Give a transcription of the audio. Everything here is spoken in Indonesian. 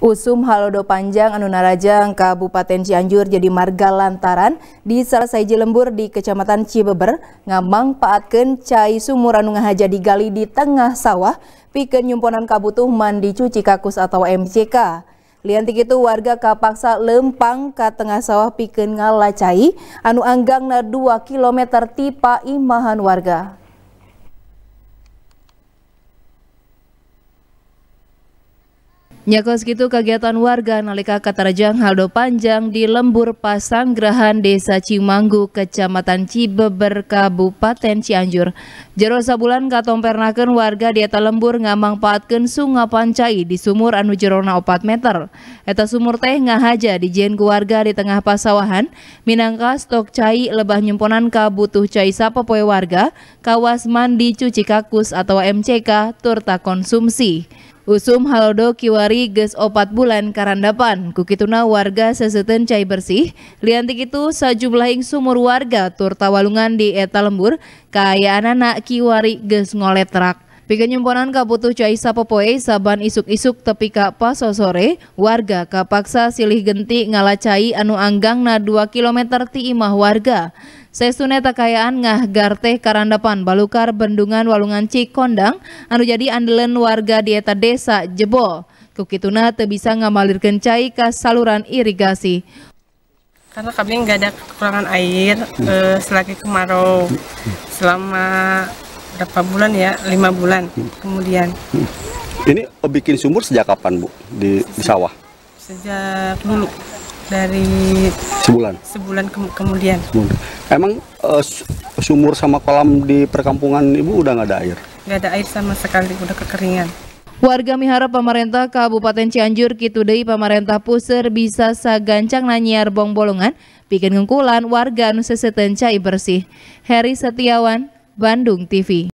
Usum Halodo Panjang Anunarajang Kabupaten Cianjur jadi marga lantaran di salah jelembur di Kecamatan Cibeber ngambang paatken cai sumur anu ngahaja digali di tengah sawah pikeun nyumponan kabutuh mandi cuci kakus atau MCK. Liantik itu warga kapaksa lempang ka tengah sawah pikeun ngalacai anu anggang na 2 km tipa imahan warga. Nyakos gitu kegiatan warga Nalika Katarajang Haldo Panjang di Lembur Pasanggrahan Desa Cimanggu, Kecamatan Cibeber, Kabupaten Cianjur. Jero sabulan katompernakan warga di eta lembur ngamangpaatkeun sungai Pancai di sumur anu jerona 4 meter. Eta sumur teh ngahaja di jengku warga di tengah pasawahan, minangka stok cai lebah nyemponan kabutuh cai sapopoe warga, kawas mandi cuci kakus atau MCK turta konsumsi. Usum Halodo Kiwari ges opat bulan karandapan, kukituna warga seseten cai bersih, liantik itu sejumlah sumur warga turta walungan di eta lembur, kaya anak Kiwari ges ngoletrak. Pikanyumponan kaputuh cai Popoe saban isuk-isuk tepi ka paso sore, warga kapaksa silih genti ngalacai anu anggang na 2 km ti imah warga. Sesune takayaan ngah garteh karandapan balukar bendungan walungan Cikondang anu jadi andelen warga di eta desa jebol. Kukituna te bisa ngamalirkeun cai ka saluran irigasi karena kami nggak ada kekurangan air eh, selagi kemarau selama berapa bulan ya lima bulan hmm. kemudian hmm. ini bikin sumur sejak kapan bu di, sejak, di sawah sejak dulu dari sebulan sebulan ke kemudian sebulan. emang uh, sumur sama kolam di perkampungan ibu udah nggak ada air nggak ada air sama sekali udah kekeringan Warga miharap pemerintah Kabupaten Cianjur Kitudei pemerintah puser bisa sagancang nanyar bong bolongan bikin ngengkulan warga nu sesetenca bersih. Heri Setiawan, Bandung TV.